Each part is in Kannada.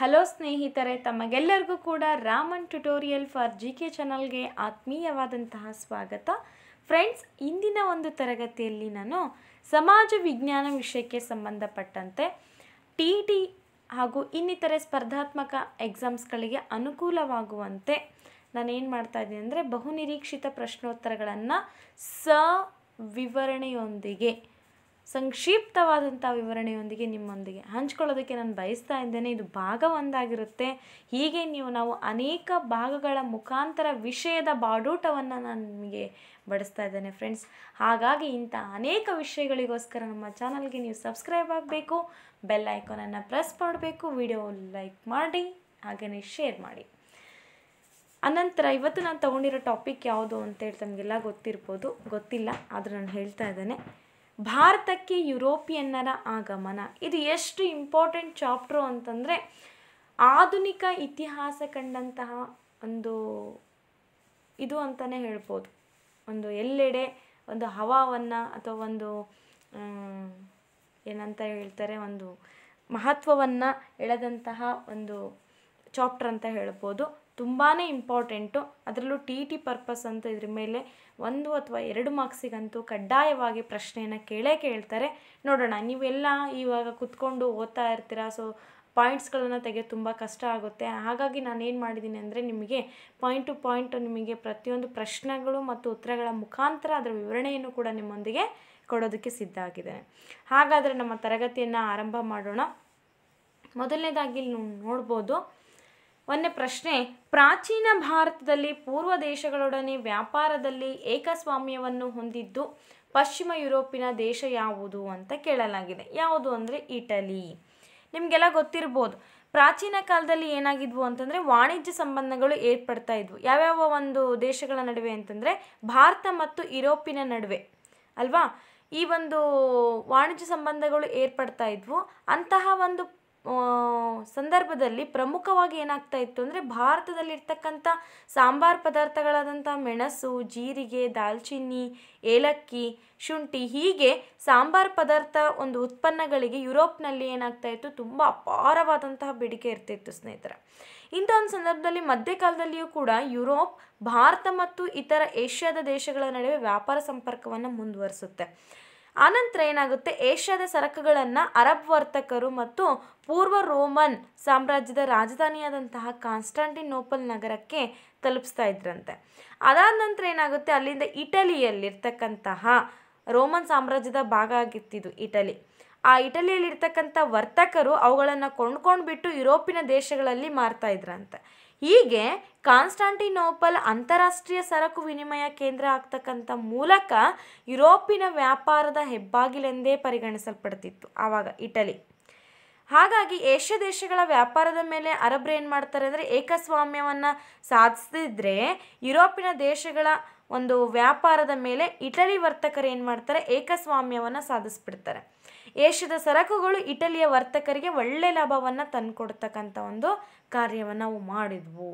ಹಲೋ ಸ್ನೇಹಿತರೆ ತಮಗೆಲ್ಲರಿಗೂ ಕೂಡ Raman tutorial for G K ಚಾನಲ್ಗೆ ಆತ್ಮೀಯವಾದಂತಹ ಸ್ವಾಗತ ಫ್ರೆಂಡ್ಸ್ ಇಂದಿನ ಒಂದು ತರಗತಿಯಲ್ಲಿ ನಾನು ಸಮಾಜ ವಿಜ್ಞಾನ ವಿಷಯಕ್ಕೆ ಸಂಬಂಧಪಟ್ಟಂತೆ ಟಿ ಟಿ ಹಾಗೂ ಇನ್ನಿತರೆ ಸ್ಪರ್ಧಾತ್ಮಕ ಎಕ್ಸಾಮ್ಸ್ಗಳಿಗೆ ಅನುಕೂಲವಾಗುವಂತೆ ನಾನೇನು ಮಾಡ್ತಾ ಇದ್ದೀನಿ ಅಂದರೆ ಬಹುನಿರೀಕ್ಷಿತ ಪ್ರಶ್ನೋತ್ತರಗಳನ್ನು ಸ ವಿವರಣೆಯೊಂದಿಗೆ ಸಂಕ್ಷಿಪ್ತವಾದಂಥ ವಿವರಣೆಯೊಂದಿಗೆ ನಿಮ್ಮೊಂದಿಗೆ ಹಂಚ್ಕೊಳ್ಳೋದಕ್ಕೆ ನಾನು ಬಯಸ್ತಾ ಇದ್ದೇನೆ ಇದು ಭಾಗ ಒಂದಾಗಿರುತ್ತೆ ಹೀಗೆ ನೀವು ನಾವು ಅನೇಕ ಭಾಗಗಳ ಮುಖಾಂತರ ವಿಷಯದ ಬಾಡೂಟವನ್ನು ನಾನು ನಿಮಗೆ ಬಡಿಸ್ತಾ ಇದ್ದೇನೆ ಫ್ರೆಂಡ್ಸ್ ಹಾಗಾಗಿ ಇಂಥ ಅನೇಕ ವಿಷಯಗಳಿಗೋಸ್ಕರ ನಮ್ಮ ಚಾನಲ್ಗೆ ನೀವು ಸಬ್ಸ್ಕ್ರೈಬ್ ಆಗಬೇಕು ಬೆಲ್ ಐಕಾನನ್ನು ಪ್ರೆಸ್ ಮಾಡಬೇಕು ವಿಡಿಯೋ ಲೈಕ್ ಮಾಡಿ ಹಾಗೆಯೇ ಶೇರ್ ಮಾಡಿ ಅನಂತರ ಇವತ್ತು ನಾನು ತೊಗೊಂಡಿರೋ ಟಾಪಿಕ್ ಯಾವುದು ಅಂತೇಳಿ ತಮಗೆಲ್ಲ ಗೊತ್ತಿರ್ಬೋದು ಗೊತ್ತಿಲ್ಲ ಆದರೂ ನಾನು ಹೇಳ್ತಾ ಇದ್ದೇನೆ ಭಾರತಕ್ಕೆ ಯುರೋಪಿಯನ್ನರ ಆಗಮನ ಇದು ಎಷ್ಟು ಇಂಪಾರ್ಟೆಂಟ್ ಚಾಪ್ಟ್ರು ಅಂತಂದರೆ ಆಧುನಿಕ ಇತಿಹಾಸ ಕಂಡಂತಹ ಒಂದು ಇದು ಅಂತಲೇ ಹೇಳ್ಬೋದು ಒಂದು ಎಲ್ಲೆಡೆ ಒಂದು ಹವಾವನ್ನು ಅಥವಾ ಒಂದು ಏನಂತ ಹೇಳ್ತಾರೆ ಒಂದು ಮಹತ್ವವನ್ನು ಎಳೆದಂತಹ ಒಂದು ಚಾಪ್ಟರ್ ಅಂತ ಹೇಳ್ಬೋದು ತುಂಬಾ ಇಂಪಾರ್ಟೆಂಟು ಅದರಲ್ಲೂ ಟಿ ಟಿ ಪರ್ಪಸ್ ಅಂತ ಇದ್ರ ಮೇಲೆ ಒಂದು ಅಥವಾ ಎರಡು ಮಾರ್ಕ್ಸಿಗಂತೂ ಕಡ್ಡಾಯವಾಗಿ ಪ್ರಶ್ನೆಯನ್ನು ಕೇಳೇ ಕೇಳ್ತಾರೆ ನೋಡೋಣ ನೀವೆಲ್ಲ ಇವಾಗ ಕುತ್ಕೊಂಡು ಓದ್ತಾ ಇರ್ತೀರಾ ಸೊ ಪಾಯಿಂಟ್ಸ್ಗಳನ್ನು ತೆಗೆಯೋದು ತುಂಬ ಕಷ್ಟ ಆಗುತ್ತೆ ಹಾಗಾಗಿ ನಾನು ಏನು ಮಾಡಿದ್ದೀನಿ ಅಂದರೆ ನಿಮಗೆ ಪಾಯಿಂಟ್ ಟು ಪಾಯಿಂಟ್ ನಿಮಗೆ ಪ್ರತಿಯೊಂದು ಪ್ರಶ್ನೆಗಳು ಮತ್ತು ಉತ್ತರಗಳ ಮುಖಾಂತರ ಅದರ ವಿವರಣೆಯನ್ನು ಕೂಡ ನಿಮ್ಮೊಂದಿಗೆ ಕೊಡೋದಕ್ಕೆ ಸಿದ್ಧ ಆಗಿದೆ ಹಾಗಾದರೆ ನಮ್ಮ ತರಗತಿಯನ್ನು ಆರಂಭ ಮಾಡೋಣ ಮೊದಲನೇದಾಗಿ ನೋಡ್ಬೋದು ಒಂದೇ ಪ್ರಶ್ನೆ ಪ್ರಾಚೀನ ಭಾರತದಲ್ಲಿ ಪೂರ್ವ ದೇಶಗಳೊಡನೆ ವ್ಯಾಪಾರದಲ್ಲಿ ಏಕಸ್ವಾಮ್ಯವನ್ನು ಹೊಂದಿದ್ದು ಪಶ್ಚಿಮ ಯುರೋಪಿನ ದೇಶ ಯಾವುದು ಅಂತ ಕೇಳಲಾಗಿದೆ ಯಾವುದು ಅಂದರೆ ಇಟಲಿ ನಿಮಗೆಲ್ಲ ಗೊತ್ತಿರ್ಬೋದು ಪ್ರಾಚೀನ ಕಾಲದಲ್ಲಿ ಏನಾಗಿದ್ವು ಅಂತಂದರೆ ವಾಣಿಜ್ಯ ಸಂಬಂಧಗಳು ಏರ್ಪಡ್ತಾ ಇದ್ವು ಯಾವ್ಯಾವ ಒಂದು ದೇಶಗಳ ನಡುವೆ ಅಂತಂದರೆ ಭಾರತ ಮತ್ತು ಯುರೋಪಿನ ನಡುವೆ ಅಲ್ವಾ ಈ ಒಂದು ವಾಣಿಜ್ಯ ಸಂಬಂಧಗಳು ಏರ್ಪಡ್ತಾ ಇದ್ವು ಅಂತಹ ಒಂದು ಸಂದರ್ಭದಲ್ಲಿ ಪ್ರಮುಖವಾಗಿ ಏನಾಗ್ತಾ ಇತ್ತು ಅಂದರೆ ಭಾರತದಲ್ಲಿರ್ತಕ್ಕಂಥ ಸಾಂಬಾರ್ ಪದಾರ್ಥಗಳಾದಂಥ ಮೆಣಸು ಜೀರಿಗೆ ದಾಲ್ಚಿನ್ನಿ ಏಲಕ್ಕಿ ಶುಂಠಿ ಹೀಗೆ ಸಾಂಬಾರ್ ಪದಾರ್ಥ ಒಂದು ಉತ್ಪನ್ನಗಳಿಗೆ ಯುರೋಪ್ನಲ್ಲಿ ಏನಾಗ್ತಾ ಇತ್ತು ತುಂಬ ಅಪಾರವಾದಂತಹ ಬೇಡಿಕೆ ಇರ್ತಿತ್ತು ಸ್ನೇಹಿತರ ಇಂಥ ಒಂದು ಸಂದರ್ಭದಲ್ಲಿ ಮಧ್ಯಕಾಲದಲ್ಲಿಯೂ ಕೂಡ ಯುರೋಪ್ ಭಾರತ ಮತ್ತು ಇತರ ಏಷ್ಯಾದ ದೇಶಗಳ ನಡುವೆ ವ್ಯಾಪಾರ ಸಂಪರ್ಕವನ್ನು ಮುಂದುವರಿಸುತ್ತೆ ಆನಂತರ ಏನಾಗುತ್ತೆ ಏಷ್ಯಾದ ಸರಕುಗಳನ್ನು ಅರಬ್ ವರ್ತಕರು ಮತ್ತು ಪೂರ್ವ ರೋಮನ್ ಸಾಮ್ರಾಜ್ಯದ ರಾಜಧಾನಿಯಾದಂತಹ ಕಾನ್ಸ್ಟಾಂಟಿನೋಪಲ್ ನಗರಕ್ಕೆ ತಲುಪಿಸ್ತಾ ಇದ್ರಂತೆ ಅದಾದ ನಂತರ ಏನಾಗುತ್ತೆ ಅಲ್ಲಿಂದ ಇಟಲಿಯಲ್ಲಿರ್ತಕ್ಕಂತಹ ರೋಮನ್ ಸಾಮ್ರಾಜ್ಯದ ಭಾಗ ಆಗಿತ್ತಿದ್ದು ಇಟಲಿ ಆ ಇಟಲಿಯಲ್ಲಿರ್ತಕ್ಕಂಥ ವರ್ತಕರು ಅವುಗಳನ್ನು ಕೊಂಡ್ಕೊಂಡ್ಬಿಟ್ಟು ಯುರೋಪಿನ ದೇಶಗಳಲ್ಲಿ ಮಾರ್ತಾ ಇದ್ರಂತೆ ಹೀಗೆ ಕಾನ್ಸ್ಟಾಂಟಿನೋಪಲ್ ಅಂತಾರಾಷ್ಟ್ರೀಯ ಸರಕು ವಿನಿಮಯ ಕೇಂದ್ರ ಆಗ್ತಕ್ಕಂಥ ಮೂಲಕ ಯುರೋಪಿನ ವ್ಯಾಪಾರದ ಹೆಬ್ಬಾಗಿಲೆಂದೇ ಪರಿಗಣಿಸಲ್ಪಡ್ತಿತ್ತು ಆವಾಗ ಇಟಲಿ ಹಾಗಾಗಿ ಏಷ್ಯಾ ದೇಶಗಳ ವ್ಯಾಪಾರದ ಮೇಲೆ ಅರಬ್ರು ಏನು ಮಾಡ್ತಾರೆ ಅಂದರೆ ಏಕಸ್ವಾಮ್ಯವನ್ನು ಸಾಧಿಸದಿದ್ದರೆ ಯುರೋಪಿನ ದೇಶಗಳ ಒಂದು ವ್ಯಾಪಾರದ ಮೇಲೆ ಇಟಲಿ ವರ್ತಕರು ಏನು ಮಾಡ್ತಾರೆ ಏಕಸ್ವಾಮ್ಯವನ್ನು ಸಾಧಿಸ್ಬಿಡ್ತಾರೆ ಏಷ್ಯಾದ ಸರಕುಗಳು ಇಟಲಿಯ ವರ್ತಕರಿಗೆ ಒಳ್ಳೆ ಲಾಭವನ್ನು ತಂದುಕೊಡ್ತಕ್ಕಂಥ ಒಂದು ಕಾರ್ಯವನ್ನು ನಾವು ಮಾಡಿದ್ವು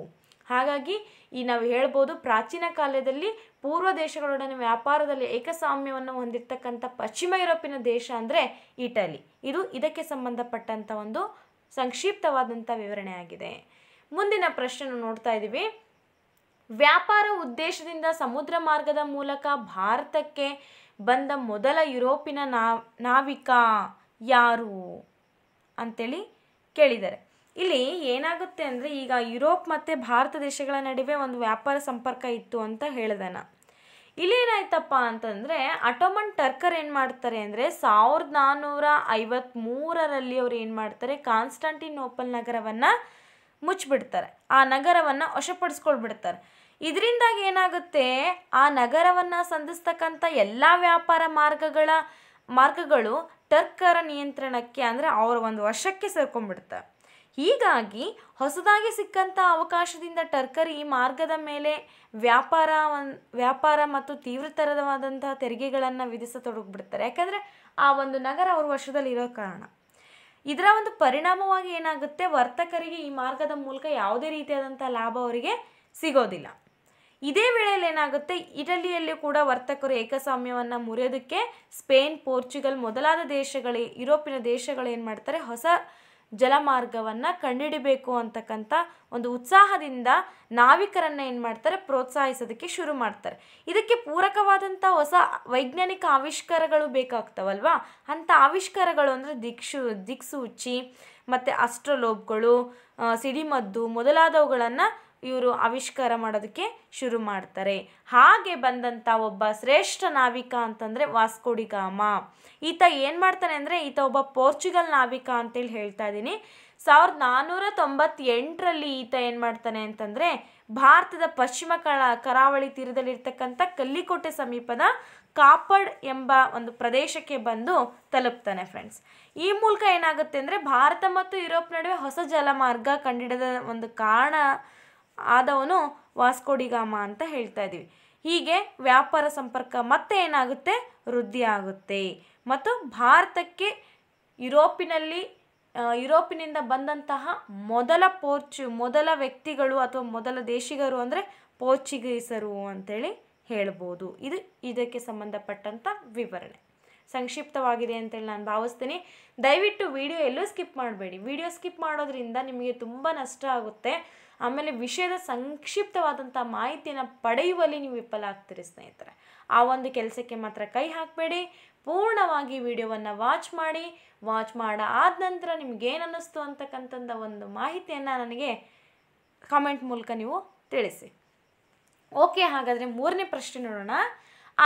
ಹಾಗಾಗಿ ಈ ನಾವು ಹೇಳ್ಬೋದು ಪ್ರಾಚೀನ ಕಾಲದಲ್ಲಿ ಪೂರ್ವ ದೇಶಗಳೊಡನೆ ವ್ಯಾಪಾರದಲ್ಲಿ ಏಕಸ್ವಾಮ್ಯವನ್ನು ಹೊಂದಿರತಕ್ಕಂಥ ಪಶ್ಚಿಮ ಯುರೋಪಿನ ದೇಶ ಅಂದರೆ ಇಟಲಿ ಇದು ಇದಕ್ಕೆ ಸಂಬಂಧಪಟ್ಟಂಥ ಒಂದು ಸಂಕ್ಷಿಪ್ತವಾದಂಥ ವಿವರಣೆ ಆಗಿದೆ ಮುಂದಿನ ಪ್ರಶ್ನೆ ನೋಡ್ತಾ ಇದ್ದೀವಿ ವ್ಯಾಪಾರ ಉದ್ದೇಶದಿಂದ ಸಮುದ್ರ ಮಾರ್ಗದ ಮೂಲಕ ಭಾರತಕ್ಕೆ ಬಂದ ಮೊದಲ ಯುರೋಪಿನ ನಾವಿಕ ಯಾರು ಅಂತೇಳಿ ಕೇಳಿದ್ದಾರೆ ಇಲ್ಲಿ ಏನಾಗುತ್ತೆ ಅಂದರೆ ಈಗ ಯುರೋಪ್ ಮತ್ತು ಭಾರತ ದೇಶಗಳ ನಡುವೆ ಒಂದು ವ್ಯಾಪಾರ ಸಂಪರ್ಕ ಇತ್ತು ಅಂತ ಹೇಳ್ದನ ಇಲ್ಲಿ ಏನಾಯ್ತಪ್ಪ ಅಂತಂದರೆ ಅಟೋಮನ್ ಟರ್ಕರ್ ಏನು ಮಾಡ್ತಾರೆ ಅಂದರೆ ಸಾವಿರದ ನಾನ್ನೂರ ಐವತ್ತ್ಮೂರರಲ್ಲಿ ಅವ್ರು ಏನು ಮಾಡ್ತಾರೆ ಕಾನ್ಸ್ಟಾಂಟಿನೋಪಲ್ ನಗರವನ್ನು ಮುಚ್ಚಿಬಿಡ್ತಾರೆ ಆ ನಗರವನ್ನು ವಶಪಡಿಸ್ಕೊಳ್ಬಿಡ್ತಾರೆ ಇದರಿಂದಾಗಿ ಏನಾಗುತ್ತೆ ಆ ನಗರವನ್ನು ಸಂಧಿಸ್ತಕ್ಕಂಥ ಎಲ್ಲ ವ್ಯಾಪಾರ ಮಾರ್ಗಗಳ ಮಾರ್ಗಗಳು ಟರ್ಕರ ನಿಯಂತ್ರಣಕ್ಕೆ ಅಂದರೆ ಅವ್ರ ಒಂದು ವರ್ಷಕ್ಕೆ ಸೇರ್ಕೊಂಡ್ಬಿಡ್ತಾರೆ ಹೀಗಾಗಿ ಹೊಸದಾಗಿ ಸಿಕ್ಕಂಥ ಅವಕಾಶದಿಂದ ಟರ್ಕರ್ ಈ ಮಾರ್ಗದ ಮೇಲೆ ವ್ಯಾಪಾರ ವ್ಯಾಪಾರ ಮತ್ತು ತೀವ್ರತರವಾದಂತಹ ತೆರಿಗೆಗಳನ್ನು ವಿಧಿಸತೊಡಗಿಬಿಡ್ತಾರೆ ಯಾಕಂದರೆ ಆ ಒಂದು ನಗರ ಅವ್ರ ವರ್ಷದಲ್ಲಿ ಇರೋ ಕಾರಣ ಇದರ ಒಂದು ಪರಿಣಾಮವಾಗಿ ಏನಾಗುತ್ತೆ ವರ್ತಕರಿಗೆ ಈ ಮಾರ್ಗದ ಮೂಲಕ ಯಾವುದೇ ರೀತಿಯಾದಂಥ ಲಾಭ ಅವರಿಗೆ ಸಿಗೋದಿಲ್ಲ ಇದೇ ವೇಳೆಯಲ್ಲಿ ಏನಾಗುತ್ತೆ ಇಟಲಿಯಲ್ಲೂ ಕೂಡ ವರ್ತಕರು ಏಕಸ್ವಾಮ್ಯವನ್ನು ಮುರಿಯೋದಕ್ಕೆ ಸ್ಪೇನ್ ಪೋರ್ಚುಗಲ್ ಮೊದಲಾದ ದೇಶಗಳೇ ಯುರೋಪಿನ ದೇಶಗಳು ಏನು ಮಾಡ್ತಾರೆ ಹೊಸ ಜಲಮಾರ್ಗವನ್ನು ಕಂಡುಹಿಡಿಬೇಕು ಅಂತಕ್ಕಂಥ ಒಂದು ಉತ್ಸಾಹದಿಂದ ನಾವಿಕರನ್ನು ಏನು ಮಾಡ್ತಾರೆ ಪ್ರೋತ್ಸಾಹಿಸೋದಕ್ಕೆ ಶುರು ಮಾಡ್ತಾರೆ ಇದಕ್ಕೆ ಪೂರಕವಾದಂಥ ಹೊಸ ವೈಜ್ಞಾನಿಕ ಆವಿಷ್ಕಾರಗಳು ಬೇಕಾಗ್ತವಲ್ವಾ ಅಂಥ ಆವಿಷ್ಕಾರಗಳು ಅಂದರೆ ದಿಕ್ಷು ದಿಕ್ಸೂಚಿ ಮತ್ತು ಅಸ್ಟ್ರಲೋಬ್ಗಳು ಸಿಡಿಮದ್ದು ಮೊದಲಾದವುಗಳನ್ನು ಇವರು ಆವಿಷ್ಕಾರ ಮಾಡೋದಕ್ಕೆ ಶುರು ಮಾಡ್ತಾರೆ ಹಾಗೆ ಬಂದಂಥ ಒಬ್ಬ ಶ್ರೇಷ್ಠ ನಾವಿಕ ಅಂತಂದರೆ ವಾಸ್ಕೋಡಿಗಾಮ ಈತ ಏನು ಮಾಡ್ತಾನೆ ಅಂದರೆ ಈತ ಒಬ್ಬ ಪೋರ್ಚುಗಲ್ ನಾವಿಕ ಅಂತೇಳಿ ಹೇಳ್ತಾ ಇದ್ದೀನಿ ಸಾವಿರದ ನಾನ್ನೂರ ತೊಂಬತ್ತೆಂಟರಲ್ಲಿ ಈತ ಏನು ಮಾಡ್ತಾನೆ ಅಂತಂದರೆ ಭಾರತದ ಪಶ್ಚಿಮ ಕಳ ಕರಾವಳಿ ತೀರದಲ್ಲಿರ್ತಕ್ಕಂಥ ಕಲ್ಲಿಕೋಟೆ ಸಮೀಪದ ಕಾಪಡ್ ಎಂಬ ಒಂದು ಪ್ರದೇಶಕ್ಕೆ ಬಂದು ತಲುಪ್ತಾನೆ ಫ್ರೆಂಡ್ಸ್ ಈ ಮೂಲಕ ಏನಾಗುತ್ತೆ ಅಂದರೆ ಭಾರತ ಮತ್ತು ಯುರೋಪ್ ನಡುವೆ ಹೊಸ ಜಲಮಾರ್ಗ ಕಂಡಿಡದ ಒಂದು ಕಾರಣ ಆದವನು ವಾಸ್ಕೋಡಿಗಾಮ ಅಂತ ಹೇಳ್ತಾ ಇದ್ದೀವಿ ಹೀಗೆ ವ್ಯಾಪಾರ ಸಂಪರ್ಕ ಮತ್ತೆ ಏನಾಗುತ್ತೆ ವೃದ್ಧಿ ಆಗುತ್ತೆ ಮತ್ತು ಭಾರತಕ್ಕೆ ಯುರೋಪಿನಲ್ಲಿ ಯುರೋಪಿನಿಂದ ಬಂದಂತಹ ಮೊದಲ ಪೋರ್ಚು ಮೊದಲ ವ್ಯಕ್ತಿಗಳು ಅಥವಾ ಮೊದಲ ದೇಶಿಗರು ಅಂದರೆ ಪೋರ್ಚುಗೀಸರು ಅಂತೇಳಿ ಹೇಳ್ಬೋದು ಇದು ಇದಕ್ಕೆ ಸಂಬಂಧಪಟ್ಟಂಥ ವಿವರಣೆ ಸಂಕ್ಷಿಪ್ತವಾಗಿದೆ ಅಂತೇಳಿ ನಾನು ಭಾವಿಸ್ತೀನಿ ದಯವಿಟ್ಟು ವಿಡಿಯೋ ಎಲ್ಲೂ ಸ್ಕಿಪ್ ಮಾಡಬೇಡಿ ವಿಡಿಯೋ ಸ್ಕಿಪ್ ಮಾಡೋದ್ರಿಂದ ನಿಮಗೆ ತುಂಬ ನಷ್ಟ ಆಗುತ್ತೆ ಆಮೇಲೆ ವಿಷಯದ ಸಂಕ್ಷಿಪ್ತವಾದಂಥ ಮಾಹಿತಿಯನ್ನು ಪಡೆಯುವಲ್ಲಿ ನೀವು ವಿಫಲ ಆಗ್ತೀರಿ ಸ್ನೇಹಿತರೆ ಆ ಒಂದು ಕೆಲಸಕ್ಕೆ ಮಾತ್ರ ಕೈ ಹಾಕಬೇಡಿ ಪೂರ್ಣವಾಗಿ ವಿಡಿಯೋವನ್ನು ವಾಚ್ ಮಾಡಿ ವಾಚ್ ಮಾಡ ಆದ ನಂತರ ನಿಮ್ಗೇನು ಅನ್ನಿಸ್ತು ಅಂತಕ್ಕಂಥದ್ದು ಒಂದು ಮಾಹಿತಿಯನ್ನು ನನಗೆ ಕಮೆಂಟ್ ಮೂಲಕ ನೀವು ತಿಳಿಸಿ ಓಕೆ ಹಾಗಾದರೆ ಮೂರನೇ ಪ್ರಶ್ನೆ ನೋಡೋಣ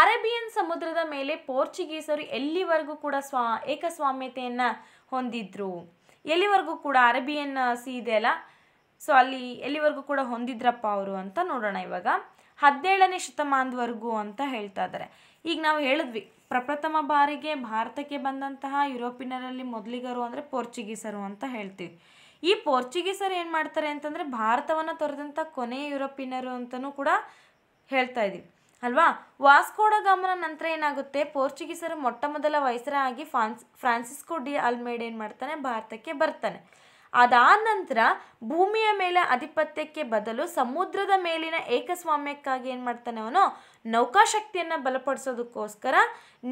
ಅರೇಬಿಯನ್ ಸಮುದ್ರದ ಮೇಲೆ ಪೋರ್ಚುಗೀಸರು ಎಲ್ಲಿವರೆಗೂ ಕೂಡ ಸ್ವಾ ಏಕಸ್ವಾಮ್ಯತೆಯನ್ನು ಹೊಂದಿದ್ರು ಎಲ್ಲಿವರೆಗೂ ಕೂಡ ಅರೇಬಿಯನ್ ಸಿ ಅಲ್ಲ ಸೊ ಅಲ್ಲಿ ಎಲ್ಲಿವರೆಗೂ ಕೂಡ ಹೊಂದಿದ್ರಪ್ಪ ಅವರು ಅಂತ ನೋಡೋಣ ಇವಾಗ ಹದಿನೇಳನೇ ಶತಮಾನದವರೆಗೂ ಅಂತ ಹೇಳ್ತಾ ಇದ್ದಾರೆ ಈಗ ನಾವು ಹೇಳಿದ್ವಿ ಪ್ರಪ್ರಥಮ ಬಾರಿಗೆ ಭಾರತಕ್ಕೆ ಬಂದಂತಹ ಯುರೋಪಿನರಲ್ಲಿ ಮೊದಲಿಗರು ಅಂದರೆ ಪೋರ್ಚುಗೀಸರು ಅಂತ ಹೇಳ್ತೀವಿ ಈ ಪೋರ್ಚುಗೀಸರು ಏನು ಮಾಡ್ತಾರೆ ಅಂತಂದರೆ ಭಾರತವನ್ನು ತೊರೆದಂಥ ಕೊನೆಯ ಯುರೋಪಿನರು ಅಂತಲೂ ಕೂಡ ಹೇಳ್ತಾ ಇದ್ದೀವಿ ಅಲ್ವಾ ವಾಸ್ಕೋಡ ಗಮನ ನಂತರ ಏನಾಗುತ್ತೆ ಪೋರ್ಚುಗೀಸರು ಮೊಟ್ಟ ಮೊದಲ ವಯಸ್ಸರ ಆಗಿ ಫ್ರಾನ್ಸ್ ಫ್ರಾನ್ಸಿಸ್ಕೋ ಡಿ ಆಲ್ಮೇಡ್ ಏನು ಮಾಡ್ತಾನೆ ಭಾರತಕ್ಕೆ ಬರ್ತಾನೆ ಅದಾದ ನಂತರ ಭೂಮಿಯ ಮೇಲೆ ಆಧಿಪತ್ಯಕ್ಕೆ ಬದಲು ಸಮುದ್ರದ ಮೇಲಿನ ಏಕಸ್ವಾಮ್ಯಕ್ಕಾಗಿ ಏನು ಮಾಡ್ತಾನೆ ಅವನು ನೌಕಾಶಕ್ತಿಯನ್ನು ಬಲಪಡಿಸೋದಕ್ಕೋಸ್ಕರ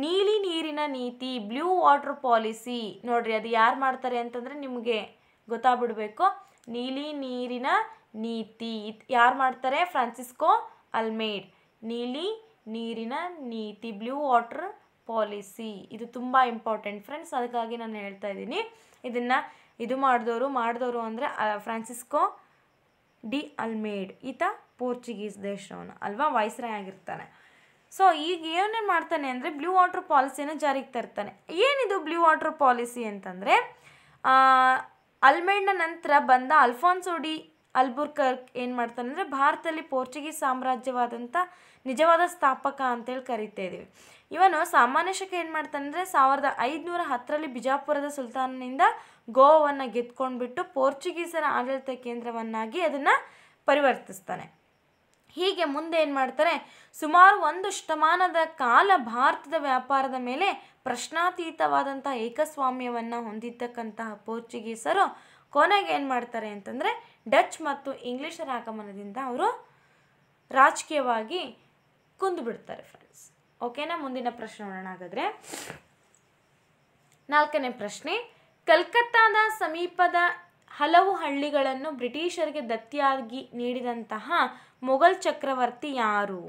ನೀಲಿ ನೀರಿನ ನೀತಿ ಬ್ಲೂ ವಾಟರ್ ಪಾಲಿಸಿ ನೋಡ್ರಿ ಅದು ಯಾರು ಮಾಡ್ತಾರೆ ಅಂತಂದರೆ ನಿಮಗೆ ಗೊತ್ತಾಗ್ಬಿಡ್ಬೇಕು ನೀಲಿ ನೀರಿನ ನೀತಿ ಯಾರು ಮಾಡ್ತಾರೆ ಫ್ರಾನ್ಸಿಸ್ಕೋ ಅಲ್ಮೇಡ್ ನೀಲಿ ನೀರಿನ ನೀತಿ ಬ್ಲೂ ವಾಟರ್ ಪಾಲಿಸಿ ಇದು ತುಂಬ ಇಂಪಾರ್ಟೆಂಟ್ ಫ್ರೆಂಡ್ಸ್ ಅದಕ್ಕಾಗಿ ನಾನು ಹೇಳ್ತಾ ಇದ್ದೀನಿ ಇದನ್ನು ಇದು ಮಾಡಿದವರು ಮಾಡಿದವರು ಅಂದರೆ ಫ್ರಾನ್ಸಿಸ್ಕೋ ಡಿ ಅಲ್ಮೇಡ್ ಈತ ಪೋರ್ಚುಗೀಸ್ ದೇಶವನ್ನು ಅಲ್ವಾ ವಾಯ್ಸ್ರಾಯ್ ಆಗಿರ್ತಾನೆ ಸೊ ಈಗ ಏನೇನು ಮಾಡ್ತಾನೆ ಅಂದರೆ ಬ್ಲೂ ವಾಟರ್ ಪಾಲಿಸಿನ ಜಾರಿಗೆ ತರ್ತಾನೆ ಏನಿದು ಬ್ಲೂ ವಾಟರ್ ಪಾಲಿಸಿ ಅಂತಂದರೆ ಅಲ್ಮೇಡ್ನ ನಂತರ ಬಂದ ಅಲ್ಫಾನ್ಸೋ ಡಿ ಅಲ್ಬುರ್ಕರ್ ಏನು ಮಾಡ್ತಾನೆ ಅಂದರೆ ಭಾರತದಲ್ಲಿ ಪೋರ್ಚುಗೀಸ್ ಸಾಮ್ರಾಜ್ಯವಾದಂಥ ನಿಜವಾದ ಸ್ಥಾಪಕ ಅಂತೇಳಿ ಕರಿತಾ ಇದ್ದೀವಿ ಇವನು ಸಾಮಾನ್ಯ ಏನು ಮಾಡ್ತಾನೆ ಅಂದರೆ ಸಾವಿರದ ಐದುನೂರ ಹತ್ತರಲ್ಲಿ ಬಿಜಾಪುರದ ಸುಲ್ತಾನನಿಂದ ಗೋವನ್ನು ಗೆದ್ಕೊಂಡ್ಬಿಟ್ಟು ಪೋರ್ಚುಗೀಸರ ಆಡಳಿತ ಕೇಂದ್ರವನ್ನಾಗಿ ಅದನ್ನು ಪರಿವರ್ತಿಸ್ತಾನೆ ಹೀಗೆ ಮುಂದೆ ಏನು ಮಾಡ್ತಾರೆ ಸುಮಾರು ಒಂದು ಶತಮಾನದ ಕಾಲ ಭಾರತದ ವ್ಯಾಪಾರದ ಮೇಲೆ ಪ್ರಶ್ನಾತೀತವಾದಂತಹ ಏಕಸ್ವಾಮ್ಯವನ್ನು ಹೊಂದಿದ್ದಕ್ಕಂತಹ ಪೋರ್ಚುಗೀಸರು ಕೊನೆಗೆ ಏನು ಮಾಡ್ತಾರೆ ಅಂತಂದರೆ ಡಚ್ ಮತ್ತು ಇಂಗ್ಲಿಷರ ಆಗಮನದಿಂದ ಅವರು ರಾಜಕೀಯವಾಗಿ ಕುಂದು ಬಿಡ್ತಾರೆ ಫ್ರೆಂಡ್ಸ್ ಓಕೆನಾ ಮುಂದಿನ ಪ್ರಶ್ನೆ ನೋಡೋಣ ಹಾಗಾದರೆ ನಾಲ್ಕನೇ ಪ್ರಶ್ನೆ ಕಲ್ಕತ್ತಾದ ಸಮೀಪದ ಹಲವು ಹಳ್ಳಿಗಳನ್ನು ಬ್ರಿಟಿಷರಿಗೆ ದತ್ತಿಯಾಗಿ ನೀಡಿದಂತಹ ಮೊಘಲ್ ಚಕ್ರವರ್ತಿ ಯಾರು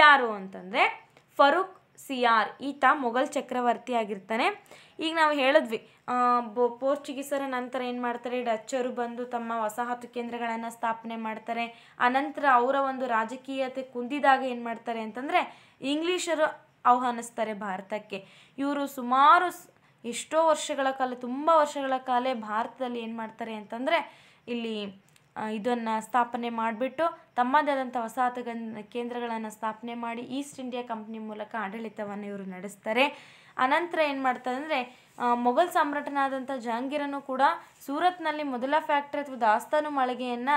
ಯಾರು ಅಂತಂದರೆ ಫರೂಕ್ ಸಿಯಾರ್ ಈತ ಮೊಘಲ್ ಚಕ್ರವರ್ತಿ ಆಗಿರ್ತಾನೆ ಈಗ ನಾವು ಹೇಳಿದ್ವಿ ಪೋರ್ಚುಗೀಸರ ನಂತರ ಏನು ಮಾಡ್ತಾರೆ ಡಚ್ಚರು ಬಂದು ತಮ್ಮ ವಸಾಹತು ಕೇಂದ್ರಗಳನ್ನು ಸ್ಥಾಪನೆ ಮಾಡ್ತಾರೆ ಅನಂತರ ಅವರ ಒಂದು ರಾಜಕೀಯತೆ ಕುಂದಿದಾಗ ಏನು ಮಾಡ್ತಾರೆ ಅಂತಂದರೆ ಇಂಗ್ಲೀಷರು ಆಹ್ವಾನಿಸ್ತಾರೆ ಭಾರತಕ್ಕೆ ಇವರು ಸುಮಾರು ಎಷ್ಟೋ ವರ್ಷಗಳ ಕಾಲ ತುಂಬ ವರ್ಷಗಳ ಕಾಲ ಭಾರತದಲ್ಲಿ ಏನು ಮಾಡ್ತಾರೆ ಅಂತಂದರೆ ಇಲ್ಲಿ ಇದನ್ನು ಸ್ಥಾಪನೆ ಮಾಡಿಬಿಟ್ಟು ತಮ್ಮದೇ ಆದಂಥ ವಸಾಹತು ಕೇಂದ್ರಗಳನ್ನು ಸ್ಥಾಪನೆ ಮಾಡಿ ಈಸ್ಟ್ ಇಂಡಿಯಾ ಕಂಪ್ನಿ ಮೂಲಕ ಆಡಳಿತವನ್ನು ಇವರು ನಡೆಸ್ತಾರೆ ಅನಂತರ ಏನು ಮಾಡ್ತಾರೆ ಅಂದರೆ ಮೊಘಲ್ ಸಾಮ್ರಾಟನಾದಂಥ ಜಹಾಂಗೀರನು ಕೂಡ ಸೂರತ್ನಲ್ಲಿ ಮೊದಲ ಫ್ಯಾಕ್ಟ್ರಿ ಅಥವಾ ದಾಸ್ತಾನು ಮಳಿಗೆಯನ್ನು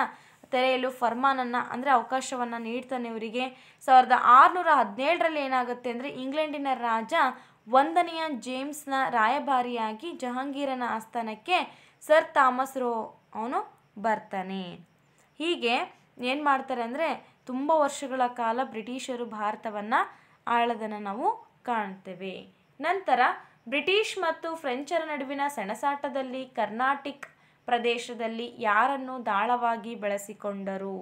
ತೆರೆಯಲು ಫರ್ಮಾನನ್ನು ಅಂದರೆ ಅವಕಾಶವನ್ನು ನೀಡ್ತಾನೆ ಇವರಿಗೆ ಸಾವಿರದ ಆರುನೂರ ಹದಿನೇಳರಲ್ಲಿ ಏನಾಗುತ್ತೆ ಅಂದರೆ ಇಂಗ್ಲೆಂಡಿನ ರಾಜ ಒಂದನೆಯ ಜೇಮ್ಸ್ನ ರಾಯಭಾರಿಯಾಗಿ ಜಹಾಂಗೀರನ ಆಸ್ಥಾನಕ್ಕೆ ಸರ್ ಥಾಮಸ್ ರೋ ಅವನು ಬರ್ತಾನೆ ಹೀಗೆ ಏನು ಮಾಡ್ತಾರೆ ಅಂದರೆ ತುಂಬ ವರ್ಷಗಳ ಕಾಲ ಬ್ರಿಟಿಷರು ಭಾರತವನ್ನು ಆಳದನ್ನು ನಾವು ಕಾಣ್ತೇವೆ ನಂತರ ಬ್ರಿಟಿಷ್ ಮತ್ತು ಫ್ರೆಂಚರ ನಡುವಿನ ಸೆಣಸಾಟದಲ್ಲಿ ಕರ್ನಾಟಿಕ್ ಪ್ರದೇಶದಲ್ಲಿ ಯಾರನ್ನು ದಾಳವಾಗಿ ಬೆಳೆಸಿಕೊಂಡರು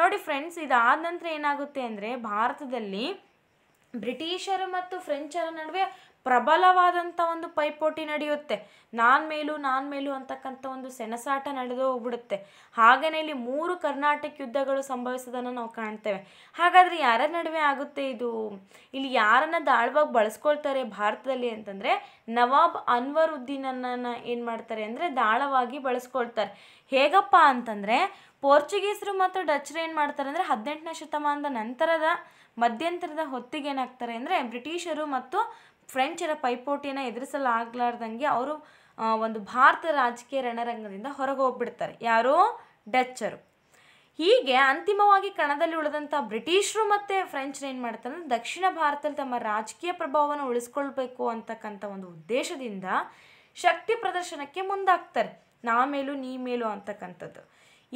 ನೋಡಿ ಫ್ರೆಂಡ್ಸ್ ಇದಾದ ನಂತರ ಏನಾಗುತ್ತೆ ಅಂದರೆ ಭಾರತದಲ್ಲಿ ಬ್ರಿಟಿಷರು ಮತ್ತು ಫ್ರೆಂಚರ ನಡುವೆ ಪ್ರಬಲವಾದಂಥ ಒಂದು ಪೈಪೋಟಿ ನಡೆಯುತ್ತೆ ನಾನು ಮೇಲೂ ನಾನು ಮೇಲೂ ಅಂತಕ್ಕಂಥ ಒಂದು ಸೆಣಸಾಟ ನಡೆದು ಹೋಗ್ಬಿಡುತ್ತೆ ಹಾಗೆಯೇ ಇಲ್ಲಿ ಮೂರು ಕರ್ನಾಟಕ ಯುದ್ಧಗಳು ಸಂಭವಿಸೋದನ್ನು ನಾವು ಕಾಣ್ತೇವೆ ಹಾಗಾದರೆ ಯಾರ ನಡುವೆ ಆಗುತ್ತೆ ಇದು ಇಲ್ಲಿ ಯಾರನ್ನ ದಾಳವಾಗಿ ಬಳಸ್ಕೊಳ್ತಾರೆ ಭಾರತದಲ್ಲಿ ಅಂತಂದರೆ ನವಾಬ್ ಅನ್ವರುದ್ದೀನನ್ನು ಏನು ಮಾಡ್ತಾರೆ ಅಂದರೆ ದಾಳವಾಗಿ ಬಳಸ್ಕೊಳ್ತಾರೆ ಹೇಗಪ್ಪ ಅಂತಂದರೆ ಪೋರ್ಚುಗೀಸರು ಮತ್ತು ಡಚ್ರು ಏನು ಮಾಡ್ತಾರೆ ಅಂದರೆ ಹದಿನೆಂಟನೇ ಶತಮಾನದ ನಂತರದ ಮಧ್ಯಂತರದ ಹೊತ್ತಿಗೆ ಏನಾಗ್ತಾರೆ ಅಂದರೆ ಬ್ರಿಟಿಷರು ಮತ್ತು ಫ್ರೆಂಚರ ಪೈಪೋಟಿಯನ್ನು ಎದುರಿಸಲಾಗ್ಲಾರ್ದಂಗೆ ಅವರು ಒಂದು ಭಾರತ ರಾಜಕೀಯ ರಣರಂಗದಿಂದ ಹೊರಗೆ ಹೋಗ್ಬಿಡ್ತಾರೆ ಯಾರೋ ಡಚ್ಚರು ಹೀಗೆ ಅಂತಿಮವಾಗಿ ಕಣದಲ್ಲಿ ಉಳಿದಂಥ ಬ್ರಿಟಿಷರು ಮತ್ತು ಫ್ರೆಂಚ್ರು ಏನು ಮಾಡ್ತಾರೆ ಅಂದರೆ ದಕ್ಷಿಣ ಭಾರತದಲ್ಲಿ ತಮ್ಮ ರಾಜಕೀಯ ಪ್ರಭಾವವನ್ನು ಉಳಿಸ್ಕೊಳ್ಬೇಕು ಅಂತಕ್ಕಂಥ ಒಂದು ಉದ್ದೇಶದಿಂದ ಶಕ್ತಿ ಪ್ರದರ್ಶನಕ್ಕೆ ಮುಂದಾಗ್ತಾರೆ ನಾ ಮೇಲೂ ನೀ ಮೇಲೂ ಅಂತಕ್ಕಂಥದ್ದು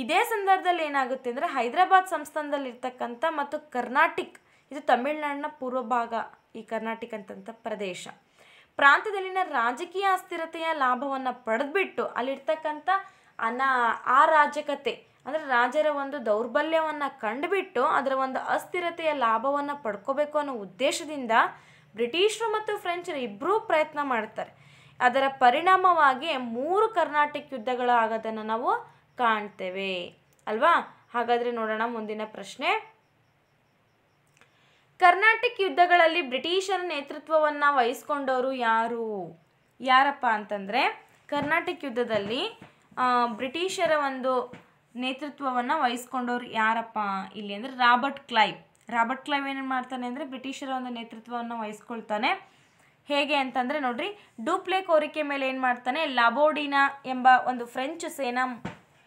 ಇದೇ ಸಂದರ್ಭದಲ್ಲಿ ಏನಾಗುತ್ತೆ ಅಂದರೆ ಹೈದರಾಬಾದ್ ಸಂಸ್ಥಾನದಲ್ಲಿರ್ತಕ್ಕಂಥ ಮತ್ತು ಕರ್ನಾಟಿಕ್ ಇದು ತಮಿಳುನಾಡಿನ ಪೂರ್ವ ಭಾಗ ಈ ಕರ್ನಾಟಕ ಅಂತಂಥ ಪ್ರದೇಶ ಪ್ರಾಂತ್ಯದಲ್ಲಿನ ರಾಜಕೀಯ ಅಸ್ಥಿರತೆಯ ಲಾಭವನ್ನು ಪಡೆದ್ಬಿಟ್ಟು ಅಲ್ಲಿರ್ತಕ್ಕಂಥ ಅನಾ ರಾಜಕತೆ ಅಂದರೆ ರಾಜರ ಒಂದು ದೌರ್ಬಲ್ಯವನ್ನು ಕಂಡುಬಿಟ್ಟು ಅದರ ಒಂದು ಅಸ್ಥಿರತೆಯ ಲಾಭವನ್ನು ಪಡ್ಕೋಬೇಕು ಅನ್ನೋ ಉದ್ದೇಶದಿಂದ ಬ್ರಿಟಿಷರು ಮತ್ತು ಫ್ರೆಂಚರು ಇಬ್ಬರೂ ಪ್ರಯತ್ನ ಮಾಡ್ತಾರೆ ಅದರ ಪರಿಣಾಮವಾಗಿ ಮೂರು ಕರ್ನಾಟಕ ಯುದ್ಧಗಳು ಆಗೋದನ್ನು ನಾವು ಕಾಣ್ತೇವೆ ಅಲ್ವಾ ಹಾಗಾದರೆ ನೋಡೋಣ ಮುಂದಿನ ಪ್ರಶ್ನೆ ಕರ್ನಾಟಕ ಯುದ್ಧಗಳಲ್ಲಿ ಬ್ರಿಟಿಷರ ನೇತೃತ್ವವನ್ನು ವಹಿಸ್ಕೊಂಡವರು ಯಾರು ಯಾರಪ್ಪ ಅಂತಂದರೆ ಕರ್ನಾಟಕ ಯುದ್ಧದಲ್ಲಿ ಬ್ರಿಟಿಷರ ಒಂದು ನೇತೃತ್ವವನ್ನು ವಹಿಸ್ಕೊಂಡವ್ರು ಯಾರಪ್ಪ ಇಲ್ಲಿ ಅಂದರೆ ರಾಬರ್ಟ್ ಕ್ಲೈವ್ ರಾಬರ್ಟ್ ಕ್ಲೈವ್ ಏನೇನು ಮಾಡ್ತಾನೆ ಅಂದರೆ ಬ್ರಿಟಿಷರ ಒಂದು ನೇತೃತ್ವವನ್ನು ವಹಿಸ್ಕೊಳ್ತಾನೆ ಹೇಗೆ ಅಂತಂದರೆ ನೋಡ್ರಿ ಡೂಪ್ಲೆ ಕೋರಿಕೆ ಮೇಲೆ ಏನು ಮಾಡ್ತಾನೆ ಲಾಬೋಡಿನಾ ಎಂಬ ಒಂದು ಫ್ರೆಂಚ್ ಸೇನಾ